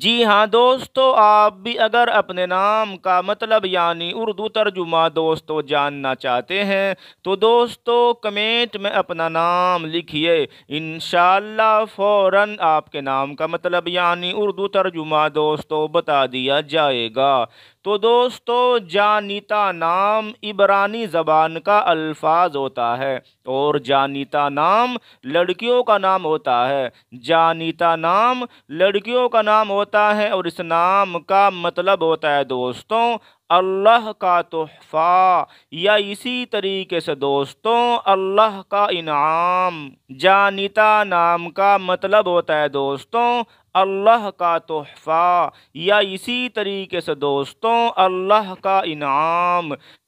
जी हाँ दोस्तों आप भी अगर अपने नाम का मतलब यानी उर्दू तर्जुमा दोस्तों जानना चाहते हैं तो दोस्तों कमेंट में अपना नाम लिखिए इन फौरन आपके नाम का मतलब यानी उर्दू तर्जुमा दोस्तों बता दिया जाएगा तो दोस्तों जानीता नाम इबरानी ज़बान का अल्फाज होता है और जानीता नाम लड़कियों का नाम होता है जानीता नाम लड़कियों का नाम होता होता है और इस नाम का मतलब होता है दोस्तों अल्लाह का तोहफ़ा या इसी तरीके से दोस्तों अल्लाह का इनाम जानिता नाम का मतलब होता है दोस्तों अल्लाह का तोहफ़ा या इसी तरीके से दोस्तों अल्लाह का इनाम